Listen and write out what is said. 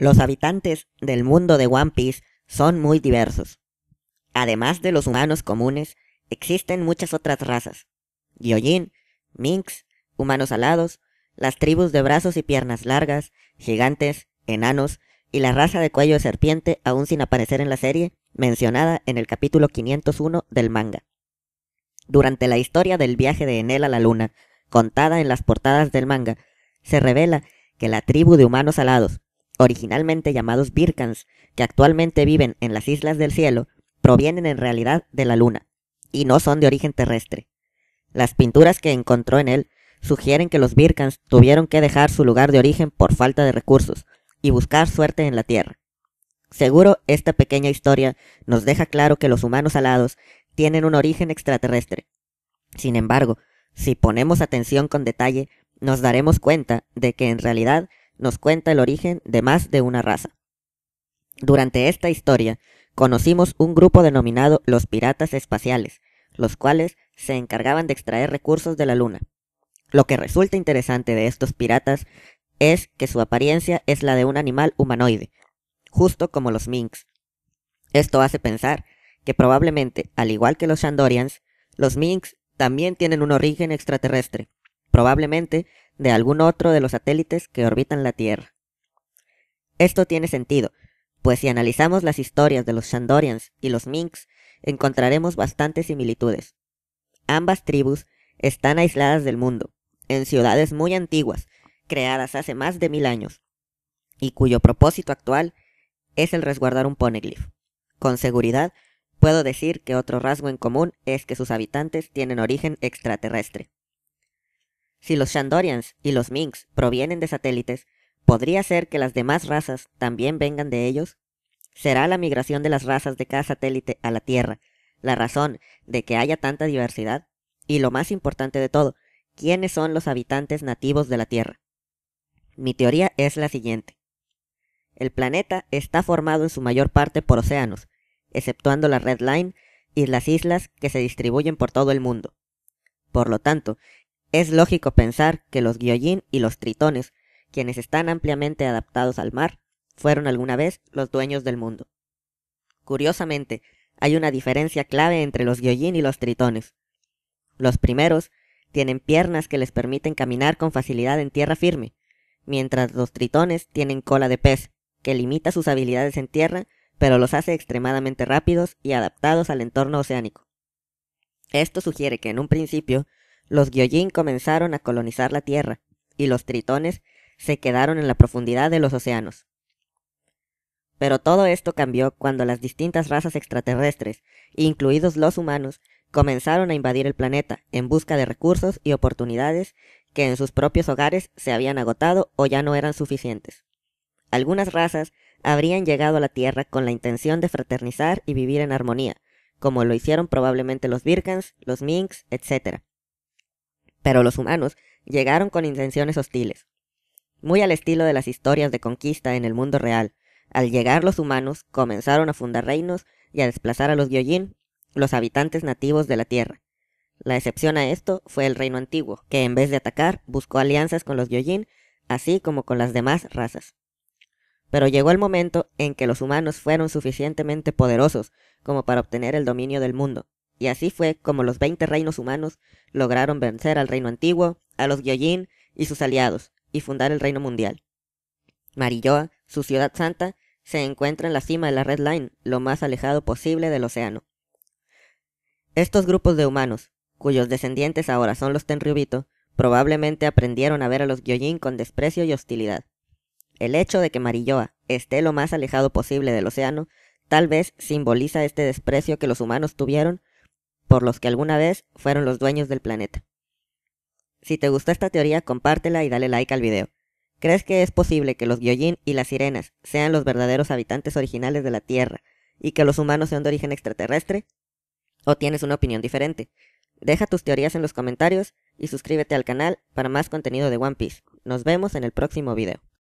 Los habitantes del mundo de One Piece son muy diversos. Además de los humanos comunes, existen muchas otras razas. Gyojin, Minks, humanos alados, las tribus de brazos y piernas largas, gigantes, enanos y la raza de cuello de serpiente aún sin aparecer en la serie, mencionada en el capítulo 501 del manga. Durante la historia del viaje de Enel a la luna, contada en las portadas del manga, se revela que la tribu de humanos alados, originalmente llamados Birkans, que actualmente viven en las Islas del Cielo, provienen en realidad de la Luna, y no son de origen terrestre. Las pinturas que encontró en él sugieren que los Birkans tuvieron que dejar su lugar de origen por falta de recursos y buscar suerte en la Tierra. Seguro esta pequeña historia nos deja claro que los humanos alados tienen un origen extraterrestre. Sin embargo, si ponemos atención con detalle, nos daremos cuenta de que en realidad nos cuenta el origen de más de una raza. Durante esta historia, conocimos un grupo denominado los piratas espaciales, los cuales se encargaban de extraer recursos de la Luna. Lo que resulta interesante de estos piratas es que su apariencia es la de un animal humanoide, justo como los minks. Esto hace pensar que probablemente, al igual que los Shandorians, los minks también tienen un origen extraterrestre, probablemente de algún otro de los satélites que orbitan la Tierra. Esto tiene sentido, pues si analizamos las historias de los Shandorians y los Minks, encontraremos bastantes similitudes. Ambas tribus están aisladas del mundo, en ciudades muy antiguas, creadas hace más de mil años, y cuyo propósito actual es el resguardar un poneglyph. Con seguridad, puedo decir que otro rasgo en común es que sus habitantes tienen origen extraterrestre. Si los Shandorians y los Minks provienen de satélites, ¿podría ser que las demás razas también vengan de ellos? ¿Será la migración de las razas de cada satélite a la Tierra la razón de que haya tanta diversidad? Y lo más importante de todo, ¿quiénes son los habitantes nativos de la Tierra? Mi teoría es la siguiente. El planeta está formado en su mayor parte por océanos, exceptuando la Red Line y las islas que se distribuyen por todo el mundo. Por lo tanto, es lógico pensar que los guiollín y los tritones, quienes están ampliamente adaptados al mar, fueron alguna vez los dueños del mundo. Curiosamente, hay una diferencia clave entre los guiollín y los tritones. Los primeros tienen piernas que les permiten caminar con facilidad en tierra firme, mientras los tritones tienen cola de pez, que limita sus habilidades en tierra, pero los hace extremadamente rápidos y adaptados al entorno oceánico. Esto sugiere que en un principio los Gyojin comenzaron a colonizar la Tierra, y los tritones se quedaron en la profundidad de los océanos. Pero todo esto cambió cuando las distintas razas extraterrestres, incluidos los humanos, comenzaron a invadir el planeta en busca de recursos y oportunidades que en sus propios hogares se habían agotado o ya no eran suficientes. Algunas razas habrían llegado a la Tierra con la intención de fraternizar y vivir en armonía, como lo hicieron probablemente los Virgans, los Minks, etc pero los humanos llegaron con intenciones hostiles. Muy al estilo de las historias de conquista en el mundo real, al llegar los humanos comenzaron a fundar reinos y a desplazar a los Gyojin, los habitantes nativos de la Tierra. La excepción a esto fue el reino antiguo, que en vez de atacar buscó alianzas con los Gyojin, así como con las demás razas. Pero llegó el momento en que los humanos fueron suficientemente poderosos como para obtener el dominio del mundo, y así fue como los 20 reinos humanos lograron vencer al reino antiguo, a los Gyojin y sus aliados, y fundar el reino mundial. Marilloa, su ciudad santa, se encuentra en la cima de la Red Line, lo más alejado posible del océano. Estos grupos de humanos, cuyos descendientes ahora son los Tenryubito, probablemente aprendieron a ver a los Gyojin con desprecio y hostilidad. El hecho de que Marilloa esté lo más alejado posible del océano tal vez simboliza este desprecio que los humanos tuvieron por los que alguna vez fueron los dueños del planeta. Si te gustó esta teoría, compártela y dale like al video. ¿Crees que es posible que los Gyojin y las sirenas sean los verdaderos habitantes originales de la Tierra y que los humanos sean de origen extraterrestre? ¿O tienes una opinión diferente? Deja tus teorías en los comentarios y suscríbete al canal para más contenido de One Piece. Nos vemos en el próximo video.